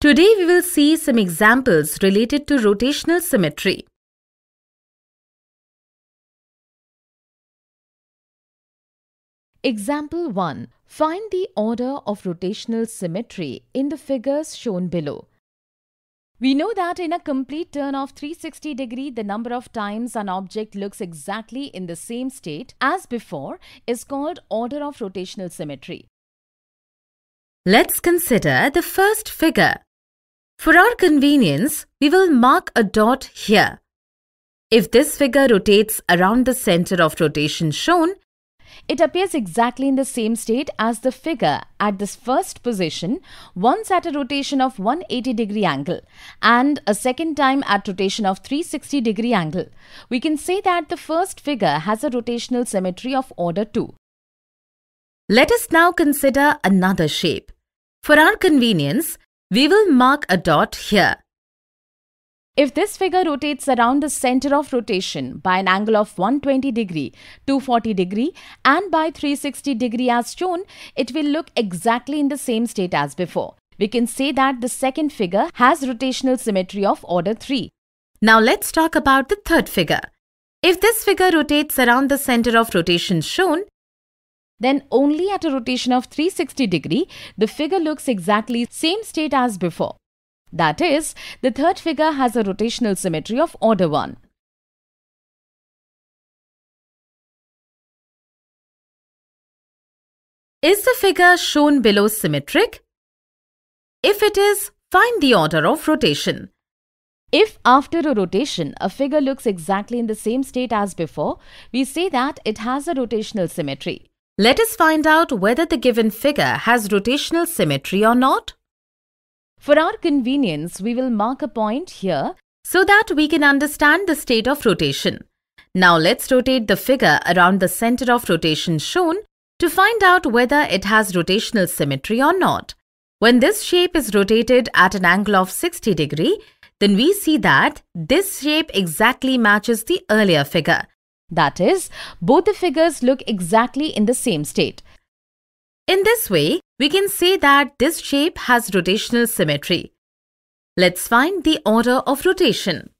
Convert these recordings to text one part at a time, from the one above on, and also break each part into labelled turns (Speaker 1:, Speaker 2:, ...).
Speaker 1: Today we will see some examples related to rotational symmetry. Example 1. Find the order of rotational symmetry in the figures shown below. We know that in a complete turn of 360 degree, the number of times an object looks exactly in the same state as before is called order of rotational symmetry. Let's consider the first figure. For our convenience, we will mark a dot here. If this figure rotates around the center of rotation shown, it appears exactly in the same state as the figure at this first position once at a rotation of 180 degree angle and a second time at rotation of 360 degree angle. We can say that the first figure has a rotational symmetry of order 2. Let us now consider another shape. For our convenience, we will mark a dot here. If this figure rotates around the center of rotation by an angle of 120 degree, 240 degree and by 360 degree as shown, it will look exactly in the same state as before. We can say that the second figure has rotational symmetry of order 3. Now let's talk about the third figure. If this figure rotates around the center of rotation shown, then only at a rotation of 360 degree, the figure looks exactly same state as before. That is, the third figure has a rotational symmetry of order 1. Is the figure shown below symmetric? If it is, find the order of rotation. If after a rotation, a figure looks exactly in the same state as before, we say that it has a rotational symmetry. Let us find out whether the given figure has rotational symmetry or not. For our convenience, we will mark a point here so that we can understand the state of rotation. Now let's rotate the figure around the center of rotation shown to find out whether it has rotational symmetry or not. When this shape is rotated at an angle of 60 degree, then we see that this shape exactly matches the earlier figure. That is, both the figures look exactly in the same state. In this way, we can say that this shape has rotational symmetry. Let's find the order of rotation.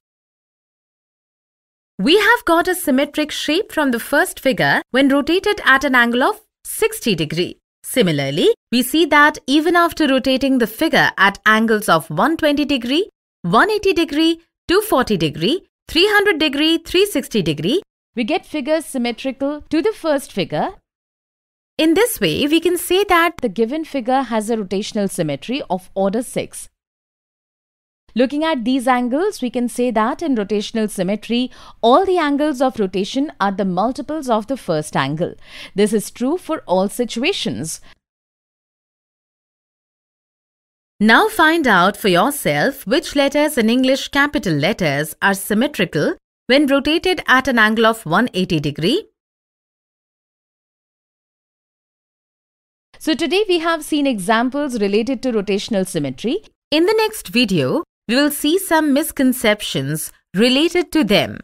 Speaker 1: We have got a symmetric shape from the first figure when rotated at an angle of 60 degree. Similarly, we see that even after rotating the figure at angles of 120 degree, 180 degree, 240 degree, 300 degree, 360 degree, we get figures symmetrical to the first figure. In this way, we can say that the given figure has a rotational symmetry of order 6. Looking at these angles, we can say that in rotational symmetry, all the angles of rotation are the multiples of the first angle. This is true for all situations. Now find out for yourself which letters in English capital letters are symmetrical when rotated at an angle of 180 degree, So today we have seen examples related to rotational symmetry. In the next video, we will see some misconceptions related to them.